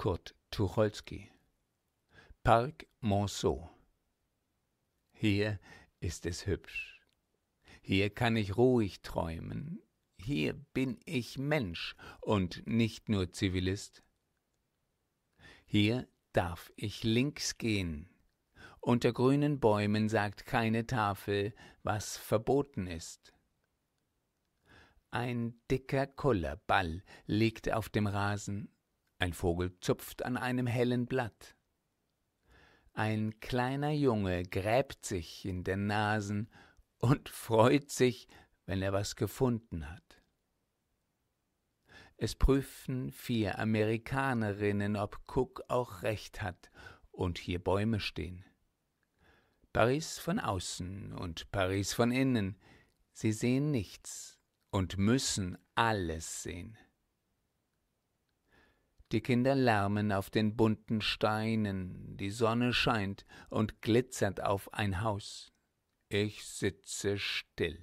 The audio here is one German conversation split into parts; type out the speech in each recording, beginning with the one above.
Kurt Tucholsky Park Monceau Hier ist es hübsch. Hier kann ich ruhig träumen. Hier bin ich Mensch und nicht nur Zivilist. Hier darf ich links gehen. Unter grünen Bäumen sagt keine Tafel, was verboten ist. Ein dicker Kullerball liegt auf dem Rasen. Ein Vogel zupft an einem hellen Blatt. Ein kleiner Junge gräbt sich in den Nasen und freut sich, wenn er was gefunden hat. Es prüfen vier Amerikanerinnen, ob Cook auch recht hat und hier Bäume stehen. Paris von außen und Paris von innen, sie sehen nichts und müssen alles sehen. Die Kinder lärmen auf den bunten Steinen, die Sonne scheint und glitzert auf ein Haus. Ich sitze still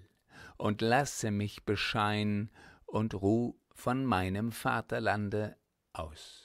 und lasse mich bescheinen und ruh von meinem Vaterlande aus.